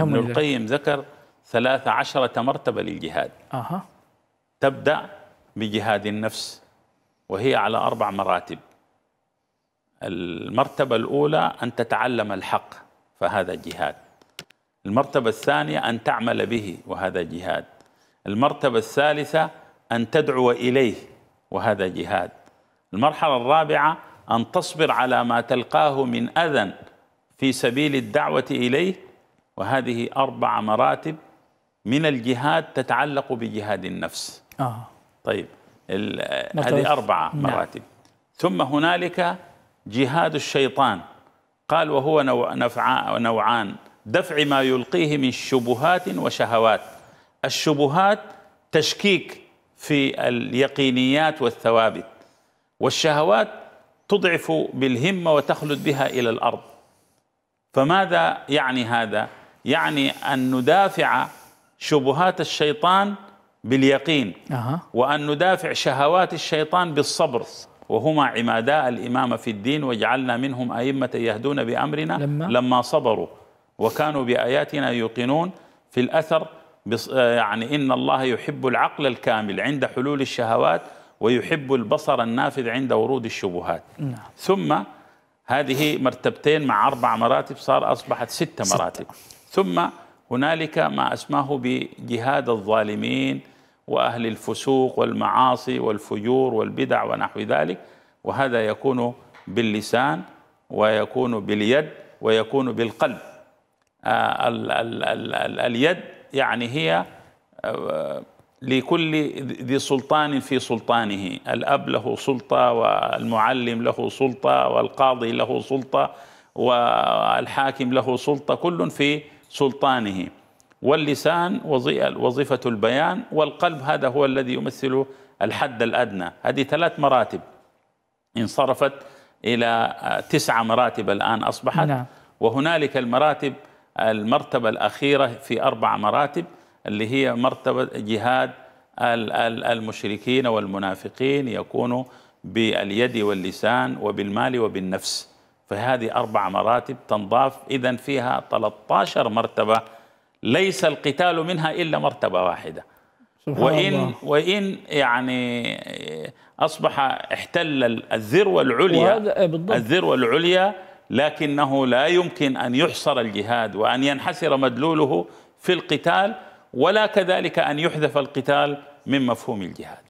ابن القيم ذكر 13 مرتبة للجهاد أها. تبدأ بجهاد النفس وهي على أربع مراتب المرتبة الأولى أن تتعلم الحق فهذا جهاد المرتبة الثانية أن تعمل به وهذا جهاد المرتبة الثالثة أن تدعو إليه وهذا جهاد المرحلة الرابعة أن تصبر على ما تلقاه من أذى في سبيل الدعوة إليه وهذه أربع مراتب من الجهاد تتعلق بجهاد النفس آه. طيب هذه أربع نعم. مراتب نعم. ثم هنالك جهاد الشيطان قال وهو نوع نوعان دفع ما يلقيه من شبهات وشهوات الشبهات تشكيك في اليقينيات والثوابت والشهوات تضعف بالهمة وتخلد بها إلى الأرض فماذا يعني هذا؟ يعني أن ندافع شبهات الشيطان باليقين أه. وأن ندافع شهوات الشيطان بالصبر وهما عماداء الإمام في الدين وجعلنا منهم أئمة يهدون بأمرنا لما, لما صبروا وكانوا بآياتنا يوقنون في الأثر يعني إن الله يحب العقل الكامل عند حلول الشهوات ويحب البصر النافذ عند ورود الشبهات نعم. ثم هذه مرتبتين مع أربع مراتب صار أصبحت ست مراتب ستة. ثم هنالك ما اسماه بجهاد الظالمين واهل الفسوق والمعاصي والفجور والبدع ونحو ذلك وهذا يكون باللسان ويكون باليد ويكون بالقلب آه، ال ال ال ال اليد يعني هي آه، لكل ذي سلطان في سلطانه الأب له سلطة والمعلم له سلطة والقاضي له سلطة والحاكم له سلطة كل في سلطانه واللسان وظيفة البيان والقلب هذا هو الذي يمثل الحد الأدنى هذه ثلاث مراتب انصرفت إلى تسعة مراتب الآن أصبحت نعم. وهنالك المراتب المرتبة الأخيرة في أربع مراتب اللي هي مرتبة جهاد المشركين والمنافقين يكون باليد واللسان وبالمال وبالنفس فهذه أربع مراتب تنضاف إذا فيها 13 مرتبة ليس القتال منها إلا مرتبة واحدة سبحان وإن, الله. وإن يعني أصبح احتل الذروة العليا إيه، الذروة العليا لكنه لا يمكن أن يحصر الجهاد وأن ينحسر مدلوله في القتال ولا كذلك أن يحذف القتال من مفهوم الجهاد